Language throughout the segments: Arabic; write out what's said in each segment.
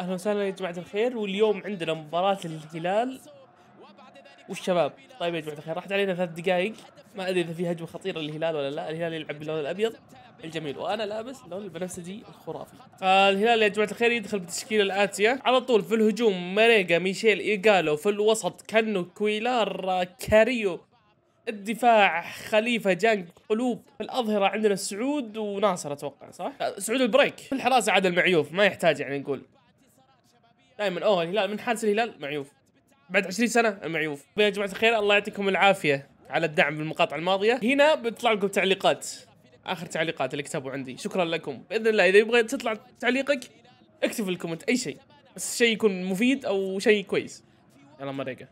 اهلا وسهلا يا جماعه الخير واليوم عندنا مباراه الهلال والشباب طيب يا جماعه الخير راحت علينا ثلاث دقائق ما ادري اذا في هجمه خطيره للهلال ولا لا الهلال يلعب باللون الابيض الجميل وانا لابس اللون البنفسجي الخرافي الهلال يا جماعه الخير يدخل بالتشكيله الاتيه على طول في الهجوم ماريجا ميشيل ايجالو في الوسط كانو كويلار كاريو الدفاع خليفه جانج قلوب في الاظهره عندنا سعود وناصر اتوقع صح؟ سعود البريك في الحراسه عاد المعيوف ما يحتاج يعني نقول دائما اوه الهلال من حارس الهلال معيوف بعد 20 سنه معيوف يا جماعه الخير الله يعطيكم العافيه على الدعم بالمقاطعه الماضيه هنا بتطلع لكم تعليقات اخر تعليقات اللي كتبوا عندي شكرا لكم باذن الله اذا يبغى تطلع تعليقك اكتب في الكومنت اي شيء بس شيء يكون مفيد او شيء كويس يلا مريقه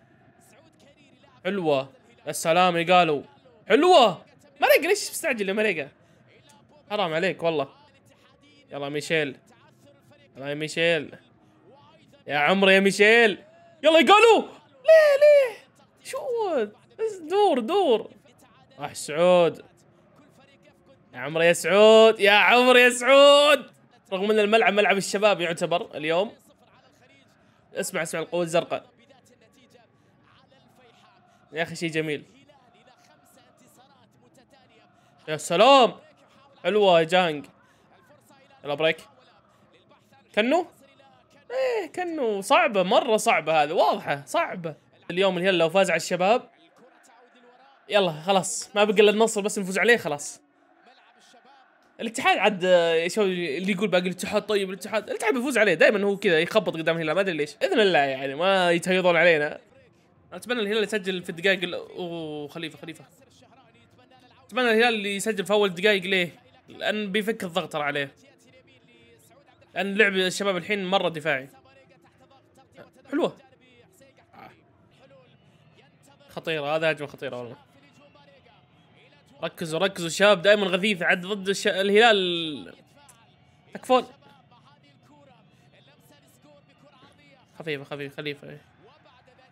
حلوه السلام قالوا حلوه مريقه ليش مستعجل يا مريقه حرام عليك والله يلا ميشيل يلا يا ميشيل يا عمري يا ميشيل يلا يقالوا ليه ليه شو دور دور راح سعود يا عمري يا سعود يا عمري يا سعود رغم ان الملعب ملعب الشباب يعتبر اليوم اسمع اسمع القوه الزرقاء يا اخي شيء جميل يا سلام حلوه يا جانج يلا بريك كنو ايه كانه صعبه مره صعبه هذا واضحه صعبه اليوم الهلال لو فاز على الشباب يلا خلاص ما بقى الا النصر بس نفوز عليه خلاص الاتحاد عاد آه، شو اللي يقول باقي الاتحاد طيب الاتحاد الاتحاد بيفوز عليه دائما هو كذا يخبط قدام الهلال ما ادري ليش باذن الله يعني ما يتهيضون علينا اتمنى الهلال يسجل في الدقائق اوه خليفه خليفه اتمنى الهلال يسجل في اول دقائق ليه؟ لان بيفك الضغط عليه لان لعب الشباب الحين مره دفاعي حلوه خطيره هذا هجمه خطيره والله ركزوا ركزوا الشباب دائما غثيث عد ضد الش... الهلال تكفون خفيفه خفيفه خليفه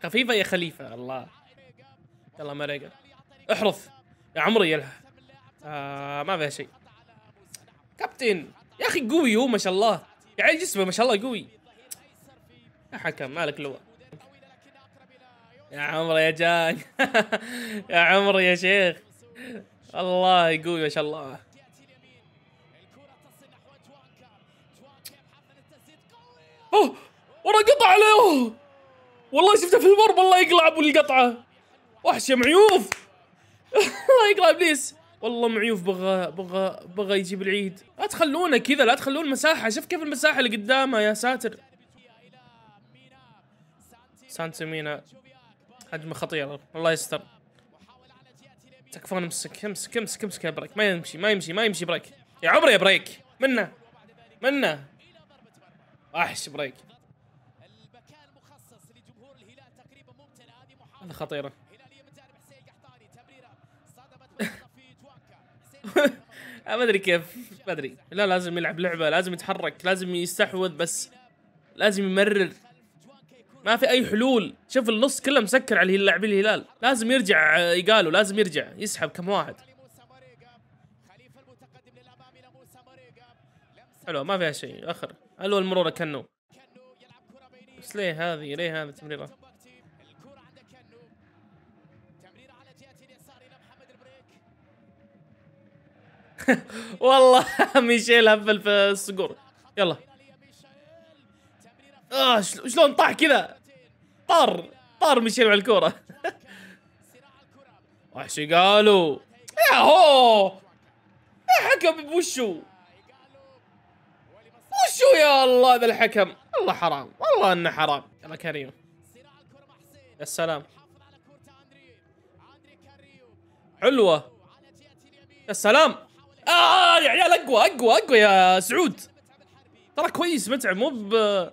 خفيفه يا خليفه الله يلا مريقه احرث يا عمري يلا آه ما فيها شيء كابتن يا اخي قوي هو ما شاء الله يعني جسمه ما شاء الله قوي يا حكم مالك لو يا عمر يا جان يا عمر يا شيخ الله قوي ما شاء الله اوه ورا قطع عليه والله شفته في المرمى الله يقلع ابو القطعه وحش يا معيوف الله يقلع ابليس والله معيوف بغى بغى بغى يجيب العيد لا تخلونه كذا لا تخلون المساحه شوف كيف المساحه اللي قدامه يا ساتر سانتي مينا هجمه خطيره الله يستر تكفون امسك امسك امسك امسك يا بريك ما يمشي ما يمشي ما يمشي بريك يا عمري يا بريك منا منا وحش بريك هذا خطيره ما ادري كيف ما ادري لا لازم يلعب لعبه لازم يتحرك لازم يستحوذ بس لازم يمرر ما في اي حلول شوف النص كله مسكر على اللاعبين الهلال لازم يرجع يقالوا لازم يرجع يسحب كم واحد حلو ما فيها شيء اخر الو المروره كنو بس ليه هذه ليه هذه التمريره والله ميشيل هبل في الصقور يلا اه شلون طاح كذا طار طار ميشيل على الكوره وحش قالوا يا هو حكم بوشو وشو يا الله ذا الحكم والله حرام والله انه حرام يلا كريم يا سلام حلوه يا سلام اه يا عيال اقوى اقوى اقوى يا سعود ترى كويس متعب مو ب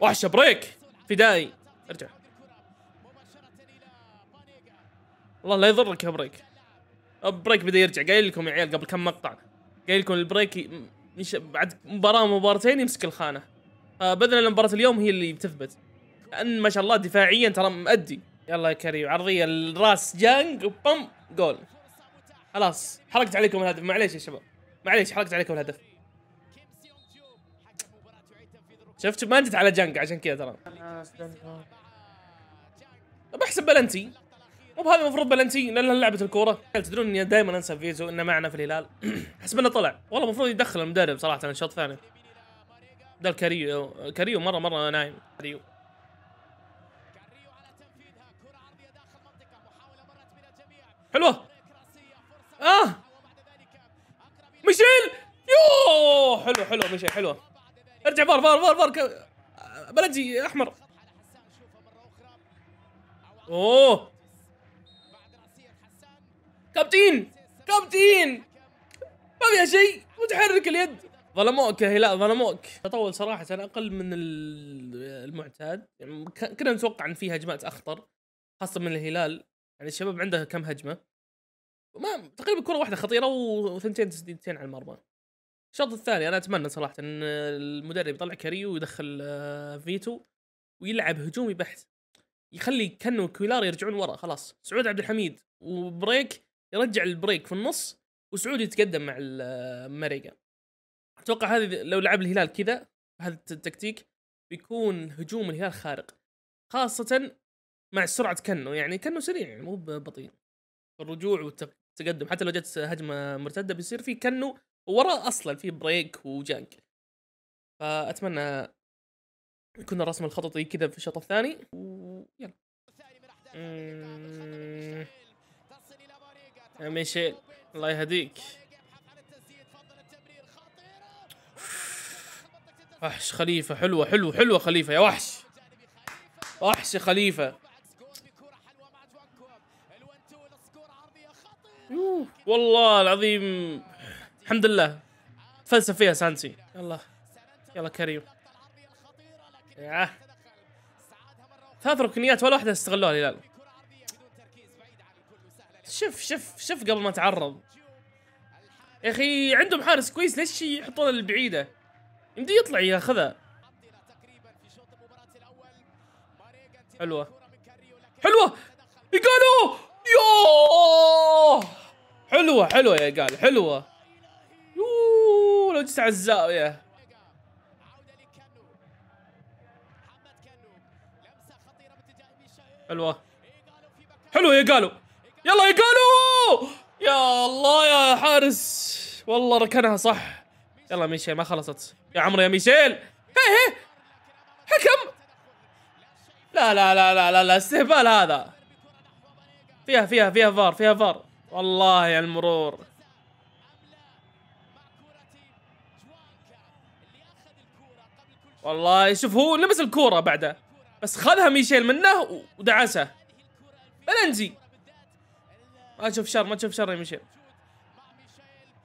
وحشه بريك فدائي ارجع والله لا يضرك يا بريك بريك بدا يرجع قايل لكم يا عيال قبل كم مقطع قايل لكم البريك مش بعد مباراه مبارتين يمسك الخانه آه، الله مباراه اليوم هي اللي بتثبت لان ما شاء الله دفاعيا ترى مأدي يلا يا كريم عرضيه الراس جانج وبم جول خلاص حرقت عليكم الهدف معليش يا شباب معليش حرقت عليكم الهدف شفت ما جت على جنك عشان كذا ترى بحسب بلنتي مو بهذا المفروض بلنتي لان لعبه الكوره تدرون اني دائما انسى فيزو انه معنا في الهلال احسب انه طلع والله المفروض يدخل المدرب صراحه الشوط الثاني ده الكاريو كاريو مره مره نايم كاريو حلوه اه مشيل يوه حلو حلو مشي حلوه ارجع فار فار فار فار بلدي احمر اوه كابتن كابتن ما فيها شيء متحرك اليد ظلموك يا هلال ظلموك تطول صراحه اقل من المعتاد يعني كنا نتوقع ان في هجمات اخطر خاصه من الهلال يعني الشباب عنده كم هجمه ما تقريبا كره واحده خطيره وثنتين تسديدتين على المرمى الشوط الثاني انا اتمنى صراحه ان المدرب يطلع كاريو ويدخل آه، فيتو ويلعب هجومي بحت يخلي كنو وكويلار يرجعون ورا خلاص سعود عبد الحميد وبريك يرجع البريك في النص وسعود يتقدم مع آه، ماريجا اتوقع هذه لو لعب الهلال كذا هذا التكتيك بيكون هجوم الهلال خارق خاصة مع سرعة كنو يعني كنو سريع يعني مو بطيء الرجوع والتق... تقدم حتى لو جت هجمه مرتده بيصير في كانه وراه اصلا في بريك وجانك فاتمنى يكون الرسم الخططي كذا في الشوط الثاني ويلا يا ميشيل الله يهديك وحش خليفة حلوة حلوة حلوة خليفة يا وحش وحش خليفة والله العظيم الحمد لله فلسف فيها سانسي يلا يلا كريم ياه ثلاث ركنيات ولا واحدة استغلوها الهلال شف شف شف قبل ما تعرض يا اخي عندهم حارس كويس ليش يحطون البعيدة يمدي يطلع ياخذها حلوة حلوة يقالوا يا حلوه حلوه يا قال حلوه يوه لو جت على الزاويه حلوه حلوه يا قالوا يلا يا قالوا يا الله يا حارس والله ركنها صح يلا ميشيل ما خلصت يا عمرو يا ميشيل هي هي حكم لا لا لا لا, لا استهبال هذا فيها فيها فيها فار فيها فار والله يا المرور والله شوف هو لمس الكوره بعده بس خذها ميشيل منه ودعسها بلنتي ما تشوف شر ما تشوف شر يا ميشيل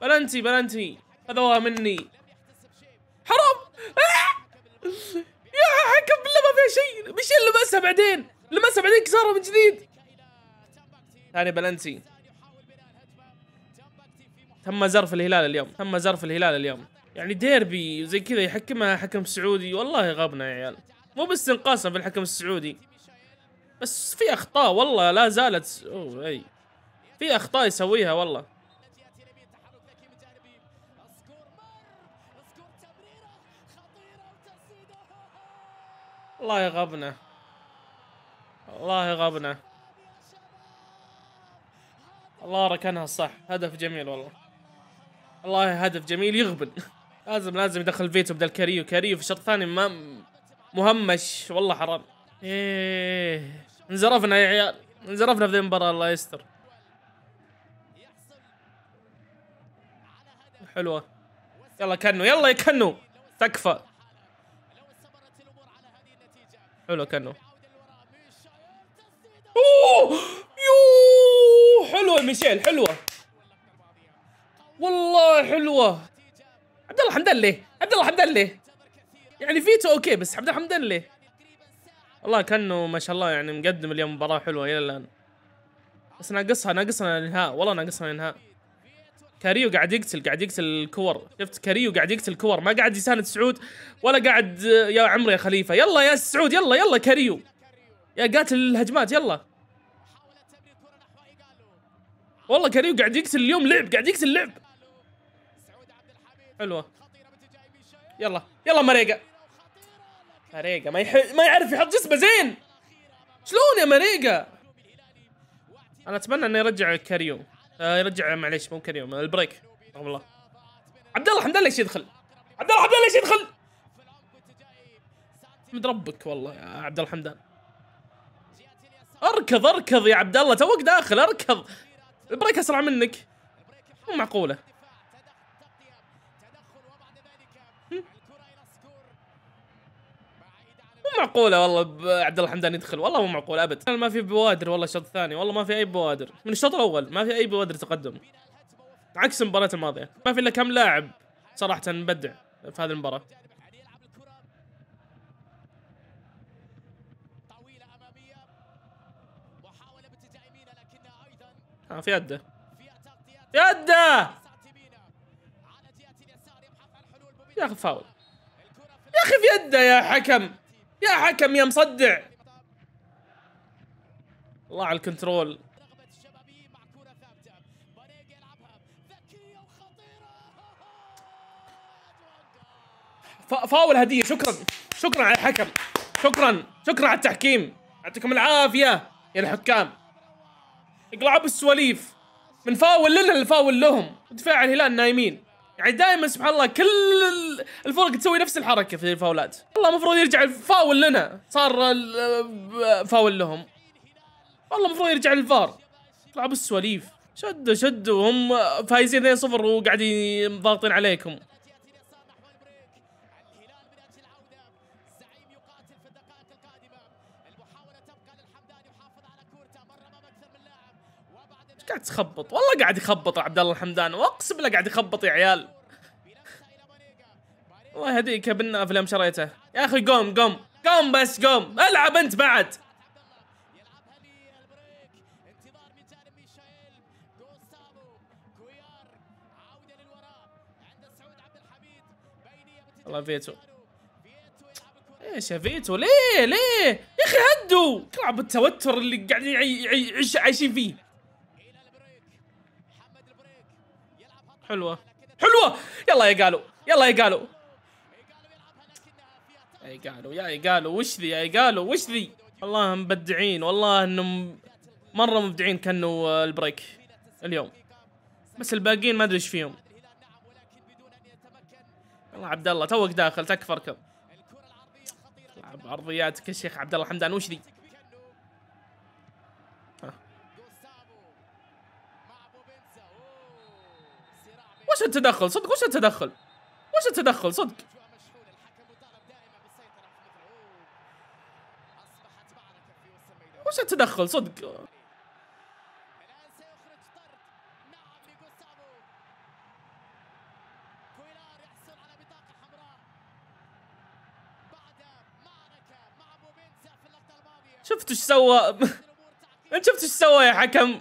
بلنتي بلنتي خذوها مني حرام يا حكم بالله ما فيها شيء ميشيل لمسها بعدين لمسها بعدين كسرها من جديد ثاني بلنتي تم زرف الهلال اليوم تم زرف الهلال اليوم يعني ديربي وزي كذا يحكمها حكم سعودي والله غبنا يا عيال مو بس انقاصا في الحكم السعودي بس في اخطاء والله لا زالت اوه اي في اخطاء يسويها والله الله يغبنا الله يغبنا الله ركنها صح هدف جميل والله والله هدف جميل يغبن لازم لازم يدخل فيتو بدل كاريو كاريو في الشوط الثاني ما مهمش والله حرام ايه انزرفنا يا عيال انزرفنا في ذي المباراة الله يستر حلوة يلا كنو يلا يا كنو تكفى حلو كنو اوه يوه حلوة ميشيل حلوة والله حلوه عبد الله حمدان ليه عبد الله حمدان ليه يعني فيتو اوكي بس عبد الله حمدان ليه والله كانه ما شاء الله يعني مقدم اليوم مباراه حلوه الى الان بس ناقصها ناقصنا الانهاء والله ناقصنا الانهاء كاريو قاعد يقتل قاعد يقتل الكور شفت كاريو قاعد يقتل الكور ما قاعد يساند سعود ولا قاعد يا عمري يا خليفه يلا يا سعود يلا يلا كاريو يا قاتل الهجمات يلا والله كاريو قاعد يقتل اليوم لعب قاعد يقتل لعب حلوه يلا يلا مريقه مريقه ما, يح... ما يعرف يحط جسمه زين شلون يا مريقه انا اتمنى انه يرجع كاريو آه يرجع معليش مو كاريو البريك رحم الله عبد الله الحمد لله ايش يدخل عبد الله الحمد لله ايش يدخل احمد ربك والله يا عبد الله الحمدان اركض اركض يا عبد الله توك داخل اركض البريك اسرع منك مو معقوله معقوله والله عبد الله حمدان يدخل والله مو معقوله ابد ما في بوادر والله الشوط الثاني والله ما في اي بوادر من الشوط الاول ما في اي بوادر تقدم عكس المباراه الماضيه ما في الا كم لاعب صراحه مبدع في هذه المباراه اه في يده في يده يا اخي فاول يا اخي في يده يا حكم يا حكم يا مصدع الله على الكنترول فاول هديه شكرا شكرا على الحكم شكرا شكرا على التحكيم يعطيكم العافيه يا الحكام اقلعوا بالسواليف من فاول لنا اللي لهم دفاع الهلال نايمين يعني دائما سبحان الله كل الفرق تسوي نفس الحركه في الفاولات والله المفروض يرجع الفاول لنا صار فاول لهم والله المفروض يرجع الفار طلعوا بالسواليف شدوا شدوا هم فايزين 2-0 وقاعدين ضاغطين عليكم قاعد تخبط والله قاعد يخبط عبد الله الحمدان واقسم بالله قاعد يخبط يا عيال الله يهديك يا بن افلام شريته يا اخي قوم قوم قوم بس قوم العب انت بعد والله فيتو ايش يا فيتو ليه ليه يا اخي هدوا تلعب التوتر اللي قاعدين عايشين فيه حلوه حلوه يلا يا قالوا يلا يا قالوا يا قالوا يا قالوا وش ذي يا قالوا وش ذي والله مبدعين والله انهم مره مبدعين كانوا البريك اليوم بس الباقيين ما ادري ايش فيهم والله عبد الله توك داخل تكفر كم عرضياتك يا شيخ عبد الله حمدان وش ذي التدخل صدق وش التدخل وش التدخل صدق وش التدخل صدق شفت ايش سوى انت شفت ايش سوى يا حكم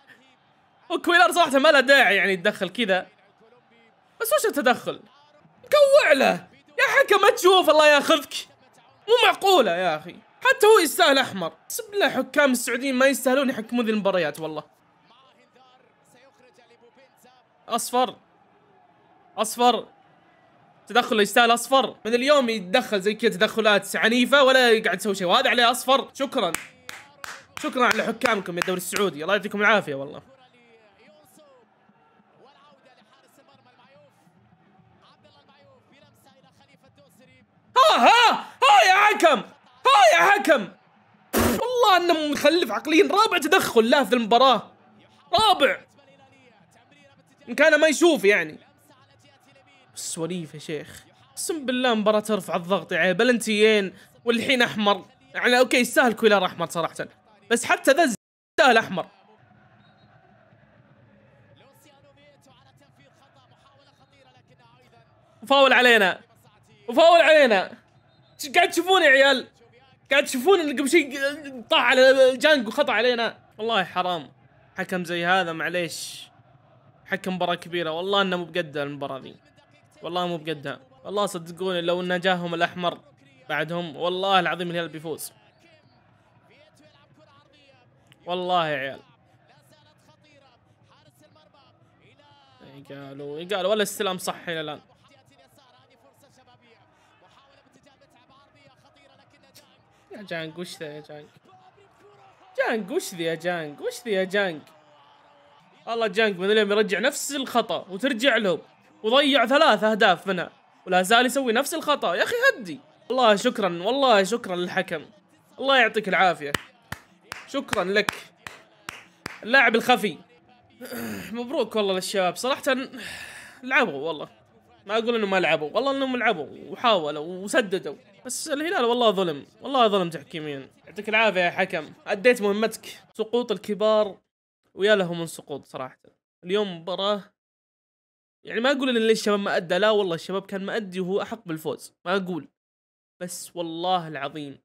وكويلار صراحه ما له داعي يعني يتدخل كذا بس وش التدخل مكوع له يا حكم ما تشوف الله ياخذك مو معقولة يا أخي حتى هو يستاهل أحمر سب له حكام السعوديين ما يستاهلون يحكمون ذي المباريات والله أصفر أصفر تدخل يستاهل اصفر من اليوم يتدخل زي كذا تدخلات عنيفه ولا يقعد يسوي شيء وهذا عليه اصفر شكرا شكرا على حكامكم يا الدوري السعودي الله يعطيكم العافيه والله آه، ها ها يا حكم ها يا حكم والله انه مخلف عقليا رابع تدخل له في المباراه رابع ان كان ما يشوف يعني سواليف يا شيخ اقسم بالله مباراة ترفع الضغط يعني بلنتيين والحين احمر يعني اوكي يستاهل كولر احمر صراحة بس حتى ذا يستاهل احمر وفاول علينا وفاول علينا قاعد تشوفون يا عيال قاعد تشوفون ان قبل شيء طاح على جانجو خطا علينا والله حرام حكم زي هذا معليش حكم مباراة كبيرة والله انه مو بقدها المباراة ذي والله مو بقدها والله صدقوني لو ان جاهم الاحمر بعدهم والله العظيم الهلال بيفوز والله يا عيال إيه، قالوا إيه، قالوا ولا استلام صح الى الان يا جانج وش ذا يا جانج جانج وش ذي يا جانج وش ذي يا جانج الله جانج من اليوم يرجع نفس الخطا وترجع لهم وضيع ثلاث اهداف منها ولا زال يسوي نفس الخطا يا اخي هدي والله شكرا والله شكرا للحكم الله يعطيك العافيه شكرا لك اللاعب الخفي مبروك والله للشباب صراحه لعبوا والله ما اقول انهم ما لعبوا والله انهم لعبوا وحاولوا وسددوا بس الهلال والله ظلم والله ظلم تحكيميا يعطيك العافيه يا حكم اديت مهمتك سقوط الكبار ويا له من سقوط صراحه اليوم مباراه يعني ما اقول ان الشباب ما ادى لا والله الشباب كان مادي وهو احق بالفوز ما اقول بس والله العظيم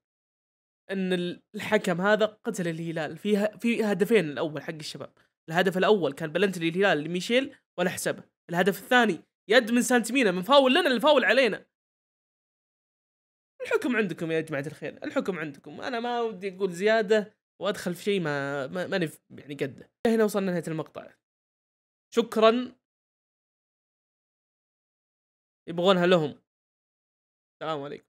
ان الحكم هذا قتل الهلال في في هدفين الاول حق الشباب الهدف الاول كان بلنتي للهلال لميشيل ولا حسبه الهدف الثاني يد من سانتيمينا من فاول لنا اللي فاول علينا الحكم عندكم يا جماعه الخير الحكم عندكم انا ما ودي اقول زياده وادخل في شيء ما ماني ما يعني قده هنا وصلنا نهايه المقطع شكرا يبغونها لهم السلام عليكم